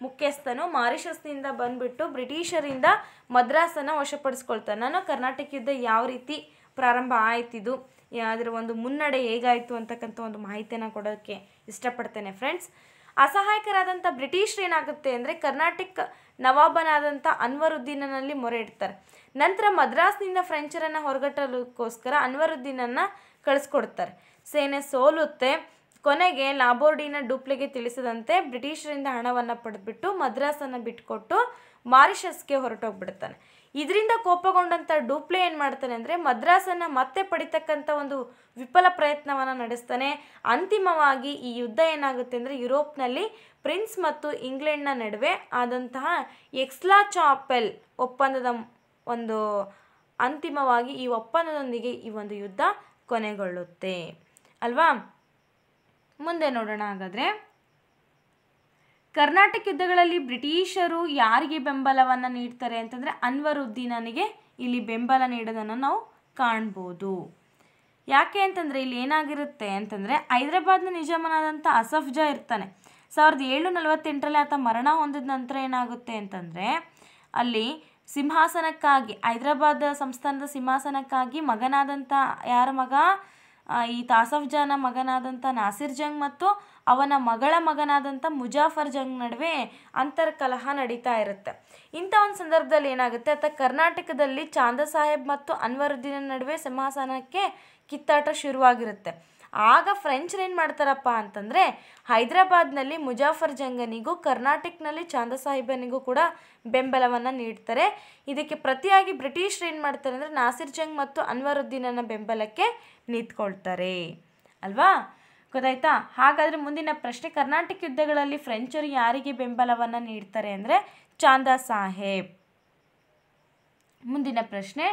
ಮುಖ್ಯಸ್ಥನು ಮಾರಿಷಸ್ನಿಂದ ಬಂದ್ಬಿಟ್ಟು ಬ್ರಿಟಿಷರಿಂದ ಮದ್ರಾಸನ್ನು ವಶಪಡಿಸ್ಕೊಳ್ತಾನೆ ನಾನು ಕರ್ನಾಟಕ ಯುದ್ಧ ಯಾವ ರೀತಿ ಪ್ರಾರಂಭ ಆಯ್ತಿದು ಅದರ ಒಂದು ಮುನ್ನಡೆ ಹೇಗಾಯಿತು ಅಂತಕ್ಕಂಥ ಒಂದು ಮಾಹಿತಿಯನ್ನು ಕೊಡೋಕ್ಕೆ ಇಷ್ಟಪಡ್ತೇನೆ ಫ್ರೆಂಡ್ಸ್ ಅಸಹಾಯಕರಾದಂಥ ಬ್ರಿಟಿಷರು ಏನಾಗುತ್ತೆ ಅಂದರೆ ಕರ್ನಾಟಕ ನವಾಬನಾದಂಥ ಅನ್ವರುದ್ದೀನಲ್ಲಿ ಮೊರೆ ಇಡ್ತಾರೆ ನಂತರ ಮದ್ರಾಸ್ನಿಂದ ಫ್ರೆಂಚರನ್ನು ಹೊರಗಟ್ಟಲಕ್ಕೋಸ್ಕರ ಅನ್ವರುದ್ದೀನನ್ನು ಕಳಿಸ್ಕೊಡ್ತಾರೆ ಸೇನೆ ಸೋಲುತ್ತೆ ಕೊನೆಗೆ ಲಾಬೋರ್ಡಿನ ಡೂಪ್ಲೆಗೆ ತಿಳಿಸದಂತೆ ಬ್ರಿಟಿಷರಿಂದ ಹಣವನ್ನು ಪಡೆದುಬಿಟ್ಟು ಮದ್ರಾಸನ್ನು ಬಿಟ್ಟುಕೊಟ್ಟು ಮಾರಿಷಸ್ಗೆ ಹೊರಟೋಗ್ಬಿಡ್ತಾನೆ ಇದರಿಂದ ಕೋಪಗೊಂಡಂಥ ಡೂಪ್ಲೆ ಏನು ಮಾಡ್ತಾನೆ ಅಂದರೆ ಮದ್ರಾಸನ್ನು ಮತ್ತೆ ಪಡಿತಕ್ಕಂಥ ಒಂದು ವಿಫಲ ಪ್ರಯತ್ನವನ್ನು ನಡೆಸ್ತಾನೆ ಅಂತಿಮವಾಗಿ ಈ ಯುದ್ಧ ಏನಾಗುತ್ತೆ ಅಂದರೆ ಯುರೋಪ್ನಲ್ಲಿ ಪ್ರಿನ್ಸ್ ಮತ್ತು ಇಂಗ್ಲೆಂಡ್ನ ನಡುವೆ ಆದಂತಹ ಎಕ್ಸ್ಲಾ ಚಾಪೆಲ್ ಒಪ್ಪಂದದ ಒಂದು ಅಂತಿಮವಾಗಿ ಈ ಒಪ್ಪಂದದೊಂದಿಗೆ ಈ ಒಂದು ಯುದ್ಧ ಕೊನೆಗೊಳ್ಳುತ್ತೆ ಅಲ್ವಾ ಮುಂದೆ ನೋಡೋಣ ಹಾಗಾದರೆ ಕರ್ನಾಟಕ ಯುದ್ಧಗಳಲ್ಲಿ ಬ್ರಿಟಿಷರು ಯಾರಿಗೆ ಬೆಂಬಲವನ್ನು ನೀಡ್ತಾರೆ ಅಂತಂದರೆ ಅನ್ವರುದ್ದೀನನಿಗೆ ಇಲ್ಲಿ ಬೆಂಬಲ ನೀಡೋದನ್ನು ನಾವು ಕಾಣ್ಬೋದು ಯಾಕೆ ಅಂತಂದರೆ ಇಲ್ಲಿ ಏನಾಗಿರುತ್ತೆ ಅಂತಂದರೆ ಹೈದರಾಬಾದ್ನ ನಿಜಾಮನಾದಂಥ ಅಸಫ್ ಜಾ ಇರ್ತಾನೆ ಸಾವಿರದ ಏಳು ನಲವತ್ತೆಂಟರಲ್ಲಿ ಆತ ಮರಣ ಹೊಂದಿದ ನಂತರ ಏನಾಗುತ್ತೆ ಅಂತಂದರೆ ಅಲ್ಲಿ ಸಿಂಹಾಸನಕ್ಕಾಗಿ ಹೈದರಾಬಾದ್ ಸಂಸ್ಥಾನದ ಸಿಂಹಾಸನಕ್ಕಾಗಿ ಮಗನಾದಂಥ ಯಾರ ಮಗ ಈ ತಾಸಫ್ ಜಾನ ಮಗನಾದಂಥ ನಾಸಿರ್ ಜಂಗ್ ಮತ್ತು ಅವನ ಮಗಳ ಮಗನಾದಂಥ ಮುಜಾಫರ್ ಜಂಗ್ ನಡುವೆ ಅಂತರ್ಕಲಹ ನಡೀತಾ ಇರುತ್ತೆ ಇಂಥ ಒಂದು ಸಂದರ್ಭದಲ್ಲಿ ಏನಾಗುತ್ತೆ ಅಥವಾ ಕರ್ನಾಟಕದಲ್ಲಿ ಚಾಂದ ಸಾಹೇಬ್ ಮತ್ತು ಅನ್ವರುದ್ದೀನ ನಡುವೆ ಸಿಂಹಾಸನಕ್ಕೆ ಕಿತ್ತಾಟ ಶುರುವಾಗಿರುತ್ತೆ ಆಗ ಏನು ಮಾಡ್ತಾರಪ್ಪ ಅಂತಂದರೆ ಹೈದರಾಬಾದ್ನಲ್ಲಿ ಮುಜಾಫರ್ ಜಂಗನಿಗೂ ಕರ್ನಾಟಕನಲ್ಲಿ ಚಾಂದ ಸಾಹಿಬನಿಗೂ ಕೂಡ ಬೆಂಬಲವನ್ನು ನೀಡ್ತಾರೆ ಇದಕ್ಕೆ ಪ್ರತಿಯಾಗಿ ಬ್ರಿಟಿಷ್ರು ಏನು ಮಾಡ್ತಾರೆ ಅಂದರೆ ನಾಸಿರ್ ಜಂಗ್ ಮತ್ತು ಅನ್ವರುದ್ದೀನನ ಬೆಂಬಲಕ್ಕೆ ನಿಂತ್ಕೊಳ್ತಾರೆ ಅಲ್ವಾ ಗೊತ್ತಾಯ್ತಾ ಹಾಗಾದರೆ ಮುಂದಿನ ಪ್ರಶ್ನೆ ಕರ್ನಾಟಕ ಯುದ್ಧಗಳಲ್ಲಿ ಫ್ರೆಂಚರು ಯಾರಿಗೆ ಬೆಂಬಲವನ್ನು ನೀಡ್ತಾರೆ ಅಂದರೆ ಚಾಂದ ಸಾಹೇಬ್ ಮುಂದಿನ ಪ್ರಶ್ನೆ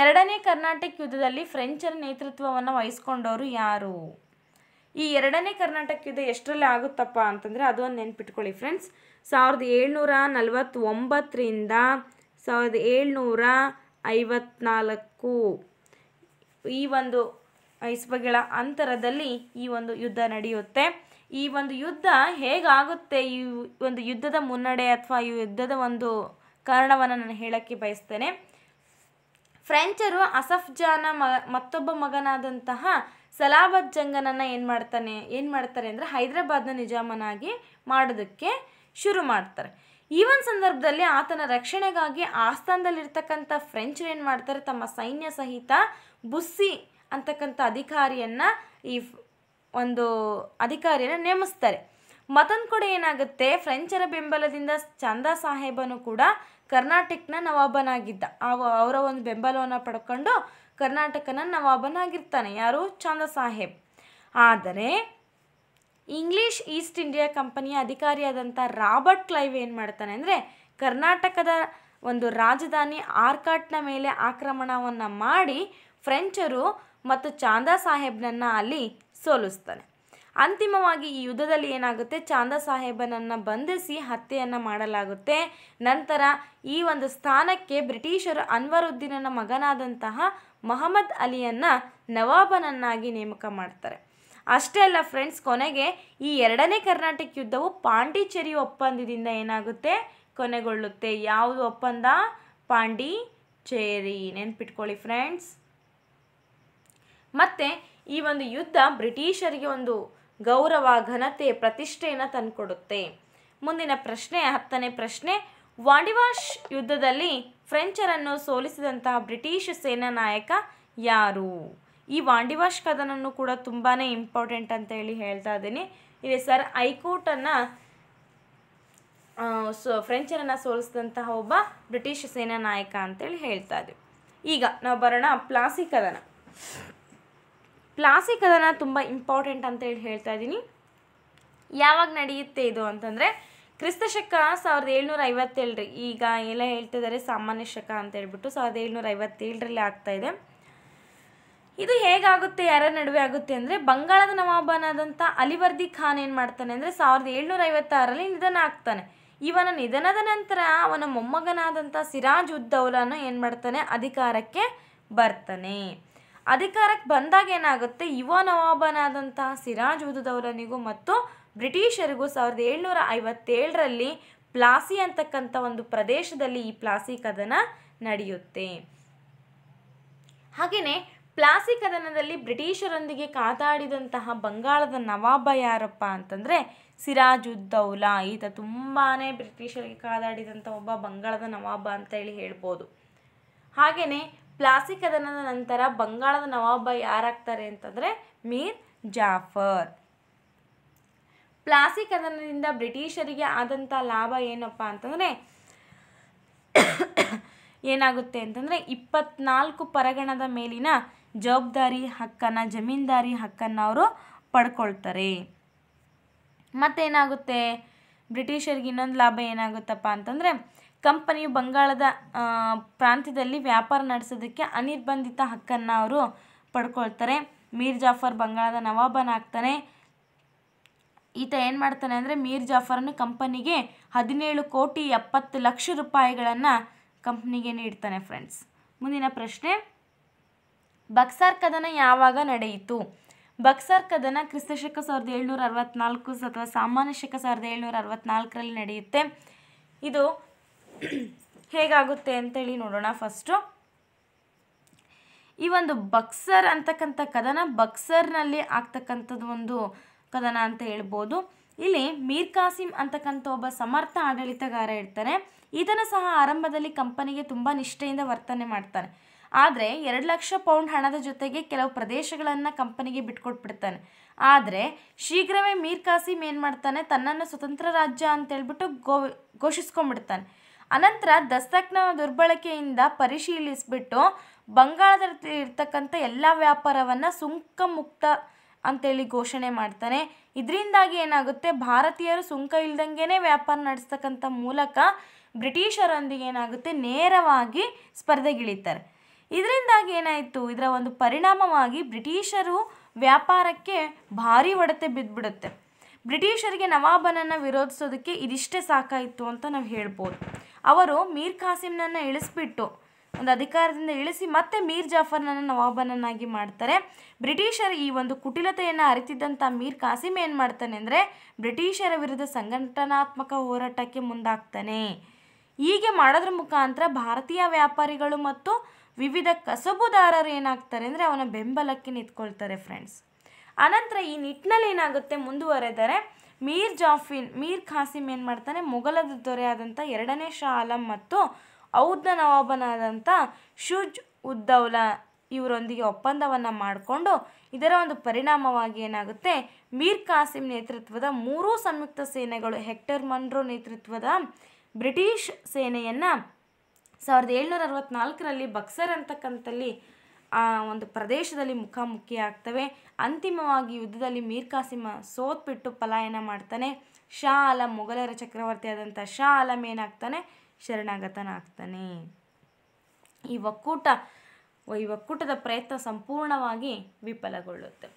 ಎರಡನೇ ಕರ್ನಾಟಕ ಯುದ್ಧದಲ್ಲಿ ಫ್ರೆಂಚರ ನೇತೃತ್ವವನ್ನು ವಹಿಸ್ಕೊಂಡವರು ಯಾರು ಈ ಎರಡನೇ ಕರ್ನಾಟಕ ಯುದ್ಧ ಎಷ್ಟರಲ್ಲಿ ಆಗುತ್ತಪ್ಪ ಅಂತಂದರೆ ಅದೊಂದು ನೆನ್ಪಿಟ್ಕೊಳ್ಳಿ ಫ್ರೆಂಡ್ಸ್ ಸಾವಿರದ ಏಳ್ನೂರ ನಲವತ್ತೊಂಬತ್ತರಿಂದ ಸಾವಿರದ ಏಳ್ನೂರ ಐವತ್ನಾಲ್ಕು ಈ ಒಂದು ಇಸ್ಬಗೆಳ ಅಂತರದಲ್ಲಿ ಈ ಒಂದು ಯುದ್ಧ ನಡೆಯುತ್ತೆ ಈ ಒಂದು ಯುದ್ಧ ಹೇಗಾಗುತ್ತೆ ಈ ಒಂದು ಯುದ್ಧದ ಮುನ್ನಡೆ ಅಥವಾ ಈ ಯುದ್ಧದ ಒಂದು ಕಾರಣವನ್ನು ನಾನು ಹೇಳೋಕ್ಕೆ ಬಯಸ್ತೇನೆ ಫ್ರೆಂಚರು ಅಸಫ್ಜಾನ ಮ ಮತ್ತೊಬ್ಬ ಮಗನಾದಂತಹ ಸಲಾಬತ್ ಜಂಗನನ್ನು ಏನು ಮಾಡ್ತಾನೆ ಏನು ಮಾಡ್ತಾರೆ ಅಂದರೆ ಹೈದರಾಬಾದ್ನ ನಿಜಾಮನಾಗಿ ಮಾಡೋದಕ್ಕೆ ಶುರು ಮಾಡ್ತಾರೆ ಈ ಒಂದು ಸಂದರ್ಭದಲ್ಲಿ ಆತನ ರಕ್ಷಣೆಗಾಗಿ ಆಸ್ಥಾನದಲ್ಲಿರ್ತಕ್ಕಂಥ ಫ್ರೆಂಚರು ಏನು ಮಾಡ್ತಾರೆ ತಮ್ಮ ಸೈನ್ಯ ಸಹಿತ ಬುಸ್ಸಿ ಅಂತಕ್ಕಂಥ ಅಧಿಕಾರಿಯನ್ನು ಈ ಒಂದು ಅಧಿಕಾರಿಯನ್ನು ನೇಮಿಸ್ತಾರೆ ಮತ್ತೊಂದು ಕೂಡ ಏನಾಗುತ್ತೆ ಫ್ರೆಂಚರ ಬೆಂಬಲದಿಂದ ಚಂದಾ ಸಾಹೇಬನು ಕೂಡ ಕರ್ನಾಟಕನ ನವಾಬನಾಗಿದ್ದ ಅವ ಅವರ ಒಂದು ಬೆಂಬಲವನ್ನು ಪಡ್ಕೊಂಡು ಕರ್ನಾಟಕನ ನವಾಬನಾಗಿರ್ತಾನೆ ಯಾರು ಚಂದ ಸಾಹೇಬ್ ಆದರೆ ಇಂಗ್ಲೀಷ್ ಈಸ್ಟ್ ಇಂಡಿಯಾ ಕಂಪನಿಯ ಅಧಿಕಾರಿಯಾದಂಥ ರಾಬರ್ಟ್ ಕ್ಲೈವ್ ಏನು ಮಾಡ್ತಾನೆ ಅಂದರೆ ಕರ್ನಾಟಕದ ಒಂದು ರಾಜಧಾನಿ ಆರ್ಕಾಟ್ನ ಮೇಲೆ ಆಕ್ರಮಣವನ್ನು ಮಾಡಿ ಫ್ರೆಂಚರು ಮತ್ತು ಚಾಂದಾ ಸಾಹೇಬ್ನನ್ನು ಅಲ್ಲಿ ಸೋಲಿಸ್ತಾನೆ ಅಂತಿಮವಾಗಿ ಈ ಯುದ್ಧದಲ್ಲಿ ಏನಾಗುತ್ತೆ ಚಾಂದ ಸಾಹೇಬನನ್ನು ಬಂಧಿಸಿ ಹತ್ಯೆಯನ್ನು ಮಾಡಲಾಗುತ್ತೆ ನಂತರ ಈ ಒಂದು ಸ್ಥಾನಕ್ಕೆ ಬ್ರಿಟಿಷರು ಅನ್ವರುದ್ದೀನನ ಮಗನಾದಂತಹ ಮಹಮ್ಮದ್ ಅಲಿಯನ್ನು ನವಾಬನನ್ನಾಗಿ ನೇಮಕ ಮಾಡ್ತಾರೆ ಅಷ್ಟೇ ಅಲ್ಲ ಫ್ರೆಂಡ್ಸ್ ಕೊನೆಗೆ ಈ ಎರಡನೇ ಕರ್ನಾಟಕ ಯುದ್ಧವು ಪಾಂಡಿಚೇರಿ ಒಪ್ಪಂದದಿಂದ ಏನಾಗುತ್ತೆ ಕೊನೆಗೊಳ್ಳುತ್ತೆ ಯಾವುದು ಒಪ್ಪಂದ ಪಾಂಡಿಚೇರಿ ನೆನ್ಪಿಟ್ಕೊಳ್ಳಿ ಫ್ರೆಂಡ್ಸ್ ಮತ್ತು ಈ ಒಂದು ಯುದ್ಧ ಬ್ರಿಟಿಷರಿಗೆ ಒಂದು ಗೌರವ ಘನತೆ ಪ್ರತಿಷ್ಠೆಯನ್ನು ತಂದುಕೊಡುತ್ತೆ ಮುಂದಿನ ಪ್ರಶ್ನೆ ಹತ್ತನೇ ಪ್ರಶ್ನೆ ವಾಂಡಿವಾಷ್ ಯುದ್ಧದಲ್ಲಿ ಫ್ರೆಂಚರನ್ನು ಸೋಲಿಸಿದಂತಹ ಬ್ರಿಟಿಷ್ ಸೇನಾ ನಾಯಕ ಯಾರು ಈ ವಾಂಡಿವಾಶ್ ಕದನನ್ನು ಕೂಡ ತುಂಬಾ ಇಂಪಾರ್ಟೆಂಟ್ ಅಂತ ಹೇಳಿ ಹೇಳ್ತಾ ಇದ್ದೀನಿ ಇಲ್ಲಿ ಸರ್ ಐಕೋಟನ್ನು ಸೊ ಫ್ರೆಂಚರನ್ನು ಸೋಲಿಸಿದಂತಹ ಒಬ್ಬ ಬ್ರಿಟಿಷ್ ಸೇನಾ ನಾಯಕ ಅಂತೇಳಿ ಹೇಳ್ತಾ ಇದ್ದೀವಿ ಈಗ ನಾವು ಬರೋಣ ಪ್ಲಾಸಿ ಕದನ ಕ್ಲಾಸಿಕ್ ಅದನ್ನು ತುಂಬ ಇಂಪಾರ್ಟೆಂಟ್ ಅಂತೇಳಿ ಹೇಳ್ತಾ ಇದ್ದೀನಿ ಯಾವಾಗ ನಡೆಯುತ್ತೆ ಇದು ಅಂತಂದರೆ ಕ್ರಿಸ್ತ ಶಕ ಸಾವಿರದ ಏಳ್ನೂರ ಐವತ್ತೇಳರಿ ಈಗ ಎಲ್ಲ ಹೇಳ್ತಿದ್ದಾರೆ ಸಾಮಾನ್ಯ ಶಕ ಅಂತ ಹೇಳ್ಬಿಟ್ಟು ಸಾವಿರದ ಏಳ್ನೂರ ಐವತ್ತೇಳರಲ್ಲಿ ಆಗ್ತಾಯಿದೆ ಇದು ಹೇಗಾಗುತ್ತೆ ಯಾರ ನಡುವೆ ಆಗುತ್ತೆ ಅಂದರೆ ಬಂಗಾಳದ ನವಾಬನಾದಂಥ ಅಲಿವರ್ದಿ ಖಾನ್ ಏನು ಮಾಡ್ತಾನೆ ಅಂದರೆ ಸಾವಿರದ ಏಳ್ನೂರ ಐವತ್ತಾರರಲ್ಲಿ ನಿಧನ ಆಗ್ತಾನೆ ಇವನ ನಿಧನದ ನಂತರ ಅವನ ಮೊಮ್ಮಗನಾದಂಥ ಸಿರಾಜ್ ಉದ್ದೌಲಾನ ಏನು ಮಾಡ್ತಾನೆ ಅಧಿಕಾರಕ್ಕೆ ಬರ್ತಾನೆ ಅಧಿಕಾರಕ್ಕೆ ಬಂದಾಗ ಏನಾಗುತ್ತೆ ಯುವ ನವಾಬನಾದಂತಹ ಸಿರಾಜ್ ಉದ್ದವರನಿಗೂ ಮತ್ತು ಬ್ರಿಟಿಷರಿಗೂ ಸಾವಿರದ ಏಳ್ನೂರ ಐವತ್ತೇಳರಲ್ಲಿ ಪ್ಲಾಸಿ ಅಂತಕ್ಕಂಥ ಒಂದು ಪ್ರದೇಶದಲ್ಲಿ ಈ ಪ್ಲಾಸಿ ಕದನ ನಡೆಯುತ್ತೆ ಹಾಗೆಯೇ ಪ್ಲಾಸಿ ಕದನದಲ್ಲಿ ಬ್ರಿಟಿಷರೊಂದಿಗೆ ಕಾದಾಡಿದಂತಹ ಬಂಗಾಳದ ನವಾಬ ಯಾರಪ್ಪ ಅಂತಂದರೆ ಉದ್ದೌಲಾ ಈತ ತುಂಬಾ ಬ್ರಿಟಿಷರಿಗೆ ಕಾದಾಡಿದಂಥ ಒಬ್ಬ ಬಂಗಾಳದ ನವಾಬ ಅಂತ ಹೇಳಿ ಹೇಳ್ಬೋದು ಹಾಗೆಯೇ ಪ್ಲಾಸಿ ಕದನದ ನಂತರ ಬಂಗಾಳದ ನವಾಬ ಯಾರಾಗ್ತಾರೆ ಅಂತಂದರೆ ಮೀರ್ ಜಾಫರ್ ಪ್ಲಾಸಿ ಕದನದಿಂದ ಬ್ರಿಟಿಷರಿಗೆ ಆದಂಥ ಲಾಭ ಏನಪ್ಪ ಅಂತಂದರೆ ಏನಾಗುತ್ತೆ ಅಂತಂದರೆ ಇಪ್ಪತ್ನಾಲ್ಕು ಪರಗಣದ ಮೇಲಿನ ಜವಾಬ್ದಾರಿ ಹಕ್ಕನ್ನು ಜಮೀನ್ದಾರಿ ಹಕ್ಕನ್ನು ಅವರು ಪಡ್ಕೊಳ್ತಾರೆ ಮತ್ತೇನಾಗುತ್ತೆ ಬ್ರಿಟಿಷರಿಗೆ ಇನ್ನೊಂದು ಲಾಭ ಏನಾಗುತ್ತಪ್ಪ ಅಂತಂದರೆ ಕಂಪನಿಯು ಬಂಗಾಳದ ಪ್ರಾಂತ್ಯದಲ್ಲಿ ವ್ಯಾಪಾರ ನಡೆಸೋದಕ್ಕೆ ಅನಿರ್ಬಂಧಿತ ಹಕ್ಕನ್ನು ಅವರು ಪಡ್ಕೊಳ್ತಾರೆ ಮೀರ್ ಜಾಫರ್ ಬಂಗಾಳದ ನವಾಬನಾಗ್ತಾನೆ ಈತ ಏನು ಮಾಡ್ತಾನೆ ಅಂದರೆ ಮೀರ್ ಜಾಫರನ್ನು ಕಂಪನಿಗೆ ಹದಿನೇಳು ಕೋಟಿ ಎಪ್ಪತ್ತು ಲಕ್ಷ ರೂಪಾಯಿಗಳನ್ನು ಕಂಪ್ನಿಗೆ ನೀಡ್ತಾನೆ ಫ್ರೆಂಡ್ಸ್ ಮುಂದಿನ ಪ್ರಶ್ನೆ ಬಕ್ಸಾರ್ ಕದನ ಯಾವಾಗ ನಡೆಯಿತು ಬಕ್ಸಾರ್ ಕದನ ಕ್ರಿಸ್ತಶಕ ಸಾವಿರದ ಏಳ್ನೂರ ಅರವತ್ತ್ನಾಲ್ಕು ಅಥವಾ ಸಾಮಾನ್ಯ ಶಕ ಸಾವಿರದ ಏಳ್ನೂರ ಅರವತ್ತ್ನಾಲ್ಕರಲ್ಲಿ ನಡೆಯುತ್ತೆ ಇದು ಹೇಗಾಗುತ್ತೆ ಅಂತೇಳಿ ನೋಡೋಣ ಫಸ್ಟು ಈ ಒಂದು ಬಕ್ಸರ್ ಅಂತಕ್ಕಂಥ ಕದನ ಬಕ್ಸರ್ನಲ್ಲಿ ಆಗ್ತಕ್ಕಂಥದ್ದು ಒಂದು ಕದನ ಅಂತ ಹೇಳ್ಬೋದು ಇಲ್ಲಿ ಮೀರ್ ಕಾಸಿಂ ಅಂತಕ್ಕಂಥ ಒಬ್ಬ ಸಮರ್ಥ ಆಡಳಿತಗಾರ ಇರ್ತಾರೆ ಇದನ್ನು ಸಹ ಆರಂಭದಲ್ಲಿ ಕಂಪನಿಗೆ ತುಂಬ ನಿಷ್ಠೆಯಿಂದ ವರ್ತನೆ ಮಾಡ್ತಾನೆ ಆದರೆ ಎರಡು ಲಕ್ಷ ಪೌಂಡ್ ಹಣದ ಜೊತೆಗೆ ಕೆಲವು ಪ್ರದೇಶಗಳನ್ನು ಕಂಪನಿಗೆ ಬಿಟ್ಕೊಟ್ಬಿಡ್ತಾನೆ ಆದರೆ ಶೀಘ್ರವೇ ಮೀರ್ ಕಾಸಿಂ ಏನು ಮಾಡ್ತಾನೆ ತನ್ನನ್ನು ಸ್ವತಂತ್ರ ರಾಜ್ಯ ಅಂತೇಳ್ಬಿಟ್ಟು ಗೋ ಘೋಷಿಸ್ಕೊಂಡ್ಬಿಡ್ತಾನೆ ಅನಂತರ ದಸ್ತಕ್ನ ದುರ್ಬಳಕೆಯಿಂದ ಪರಿಶೀಲಿಸಿಬಿಟ್ಟು ಬಂಗಾಳದಲ್ಲಿ ಇರ್ತಕ್ಕಂಥ ಎಲ್ಲ ವ್ಯಾಪಾರವನ್ನು ಸುಂಕ ಮುಕ್ತ ಅಂತೇಳಿ ಘೋಷಣೆ ಮಾಡ್ತಾನೆ ಇದರಿಂದಾಗಿ ಏನಾಗುತ್ತೆ ಭಾರತೀಯರು ಸುಂಕ ಇಲ್ದಂಗೆ ವ್ಯಾಪಾರ ನಡೆಸ್ತಕ್ಕಂಥ ಮೂಲಕ ಬ್ರಿಟಿಷರೊಂದಿಗೆ ಏನಾಗುತ್ತೆ ನೇರವಾಗಿ ಸ್ಪರ್ಧೆಗಿಳಿತಾರೆ ಇದರಿಂದಾಗಿ ಏನಾಯಿತು ಇದರ ಒಂದು ಪರಿಣಾಮವಾಗಿ ಬ್ರಿಟಿಷರು ವ್ಯಾಪಾರಕ್ಕೆ ಭಾರಿ ಒಡತೆ ಬಿದ್ದುಬಿಡುತ್ತೆ ಬ್ರಿಟಿಷರಿಗೆ ನವಾಬನನ್ನು ವಿರೋಧಿಸೋದಕ್ಕೆ ಇದಿಷ್ಟೇ ಸಾಕಾಯಿತು ಅಂತ ನಾವು ಹೇಳ್ಬೋದು ಅವರು ಮೀರ್ ಖಾಸಿಂನನ್ನು ಇಳಿಸ್ಬಿಟ್ಟು ಒಂದು ಅಧಿಕಾರದಿಂದ ಇಳಿಸಿ ಮತ್ತೆ ಮೀರ್ ಜಾಫರ್ನನ್ನು ನವಾಬನನ್ನಾಗಿ ಮಾಡ್ತಾರೆ ಬ್ರಿಟಿಷರ ಈ ಒಂದು ಕುಟಿಲತೆಯನ್ನು ಅರಿತಿದ್ದಂಥ ಮೀರ್ ಖಾಸಿಮ್ ಏನು ಮಾಡ್ತಾನೆ ಅಂದರೆ ಬ್ರಿಟಿಷರ ವಿರುದ್ಧ ಸಂಘಟನಾತ್ಮಕ ಹೋರಾಟಕ್ಕೆ ಮುಂದಾಗ್ತಾನೆ ಹೀಗೆ ಮಾಡೋದ್ರ ಮುಖಾಂತರ ಭಾರತೀಯ ವ್ಯಾಪಾರಿಗಳು ಮತ್ತು ವಿವಿಧ ಕಸಬುದಾರರು ಏನಾಗ್ತಾರೆ ಅಂದರೆ ಅವನ ಬೆಂಬಲಕ್ಕೆ ನಿಂತ್ಕೊಳ್ತಾರೆ ಫ್ರೆಂಡ್ಸ್ ಅನಂತರ ಈ ನಿಟ್ಟಿನಲ್ಲಿ ಏನಾಗುತ್ತೆ ಮುಂದುವರೆದರೆ ಮೀರ್ ಜಾಫಿನ್ ಮೀರ್ ಖಾಸಿಮ್ ಏನು ಮಾಡ್ತಾನೆ ಮೊಘಲದ ದೊರೆಯಾದಂಥ ಎರಡನೇ ಶಾ ಆಲಂ ಮತ್ತು ಔದ್ನ ನವಾಬನಾದಂಥ ಶುಜ್ ಉದ್ದೌಲಾ ಇವರೊಂದಿಗೆ ಒಪ್ಪಂದವನ್ನು ಮಾಡಿಕೊಂಡು ಇದರ ಒಂದು ಪರಿಣಾಮವಾಗಿ ಏನಾಗುತ್ತೆ ಮೀರ್ ಖಾಸಿಂ ನೇತೃತ್ವದ ಮೂರೂ ಸಂಯುಕ್ತ ಸೇನೆಗಳು ಹೆಕ್ಟರ್ ಮನ್ರೋ ನೇತೃತ್ವದ ಬ್ರಿಟಿಷ್ ಸೇನೆಯನ್ನು ಸಾವಿರದ ಏಳ್ನೂರ ಅರವತ್ತ್ನಾಲ್ಕರಲ್ಲಿ ಬಕ್ಸರ್ ಅಂತಕ್ಕಂಥಲ್ಲಿ ಆ ಒಂದು ಪ್ರದೇಶದಲ್ಲಿ ಮುಖಾಮುಖಿ ಆಗ್ತವೆ ಅಂತಿಮವಾಗಿ ಯುದ್ಧದಲ್ಲಿ ಮೀರ್ ಕಾಸಿಮ ಸೋತ್ಬಿಟ್ಟು ಪಲಾಯನ ಮಾಡ್ತಾನೆ ಶಾ ಆಲಂ ಮೊಘಲರ ಚಕ್ರವರ್ತಿ ಆದಂಥ ಶಾ ಆಲಂ ಏನಾಗ್ತಾನೆ ಶರಣಾಗತನಾಗ್ತಾನೆ ಈ ಒಕ್ಕೂಟ ಈ ಒಕ್ಕೂಟದ ಪ್ರಯತ್ನ ಸಂಪೂರ್ಣವಾಗಿ ವಿಫಲಗೊಳ್ಳುತ್ತೆ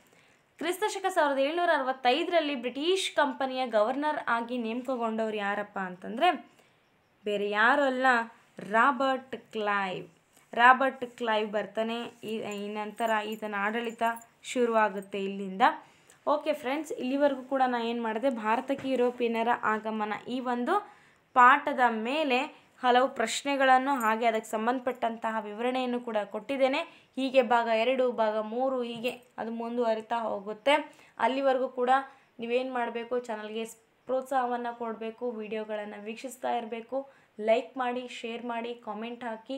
ಕ್ರಿಸ್ತಶಕ ಸಾವಿರದ ಏಳ್ನೂರ ಅರವತ್ತೈದರಲ್ಲಿ ಬ್ರಿಟಿಷ್ ಕಂಪನಿಯ ಗವರ್ನರ್ ಆಗಿ ನೇಮಕಗೊಂಡವರು ಯಾರಪ್ಪ ಅಂತಂದರೆ ಬೇರೆ ಯಾರು ಅಲ್ಲ ರಾಬರ್ಟ್ ಕ್ಲೈವ್ ರಾಬರ್ಟ್ ಕ್ಲೈವ್ ಬರ್ತಾನೆ ಈ ನಂತರ ಈತನ ಆಡಳಿತ ಶುರುವಾಗುತ್ತೆ ಇಲ್ಲಿಂದ ಓಕೆ ಫ್ರೆಂಡ್ಸ್ ಇಲ್ಲಿವರೆಗೂ ಕೂಡ ನಾನು ಏನು ಮಾಡಿದೆ ಭಾರತಕ್ಕೆ ಯುರೋಪಿಯನರ ಆಗಮನ ಈ ಒಂದು ಪಾಠದ ಮೇಲೆ ಹಲವು ಪ್ರಶ್ನೆಗಳನ್ನು ಹಾಗೆ ಅದಕ್ಕೆ ಸಂಬಂಧಪಟ್ಟಂತಹ ವಿವರಣೆಯನ್ನು ಕೂಡ ಕೊಟ್ಟಿದ್ದೇನೆ ಹೀಗೆ ಭಾಗ ಎರಡು ಭಾಗ ಮೂರು ಹೀಗೆ ಅದು ಮುಂದುವರಿತಾ ಹೋಗುತ್ತೆ ಅಲ್ಲಿವರೆಗೂ ಕೂಡ ನೀವೇನು ಮಾಡಬೇಕು ಚಾನಲ್ಗೆ ಪ್ರೋತ್ಸಾಹವನ್ನು ಕೊಡಬೇಕು ವಿಡಿಯೋಗಳನ್ನು ವೀಕ್ಷಿಸ್ತಾ ಇರಬೇಕು ಲೈಕ್ ಮಾಡಿ ಶೇರ್ ಮಾಡಿ ಕಾಮೆಂಟ್ ಹಾಕಿ